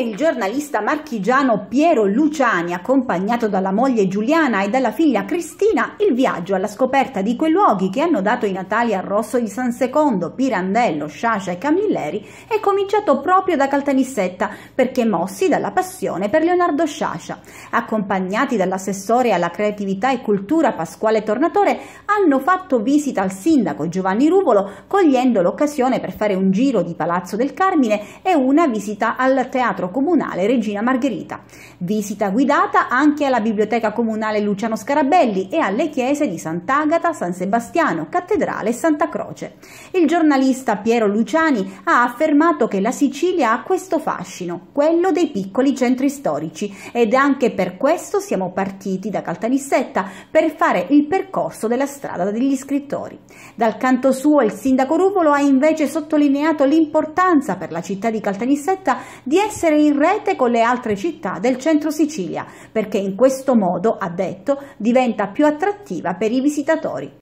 ieri il giornalista marchigiano Piero Luciani, accompagnato dalla moglie Giuliana e dalla figlia Cristina, il viaggio alla scoperta di quei luoghi che hanno dato i natali a Rosso di San Secondo, Pirandello, Sciascia e Camilleri è cominciato proprio da Caltanissetta perché mossi dalla passione per Leonardo Sciascia. Accompagnati dall'assessore alla creatività e cultura Pasquale Tornatore, hanno fatto visita al sindaco Giovanni Ruvolo cogliendo l'occasione per fare un giro di Palazzo del Carmine e una visita al Teatro Comunale Regina Margherita. Visita guidata anche alla Biblioteca Comunale Luciano Scarabelli e alle chiese di Sant'Agata, San Sebastiano, Cattedrale e Santa Croce. Il giornalista Piero Luciani ha affermato che la Sicilia ha questo fascino, quello dei piccoli centri storici, ed anche per questo siamo partiti da Caltanissetta per fare il percorso della strada degli scrittori. Dal canto suo il sindaco Ruvolo ha invece sottolineato l'importanza per la città di Caltanissetta di essere mettere in rete con le altre città del centro Sicilia, perché in questo modo, ha detto, diventa più attrattiva per i visitatori.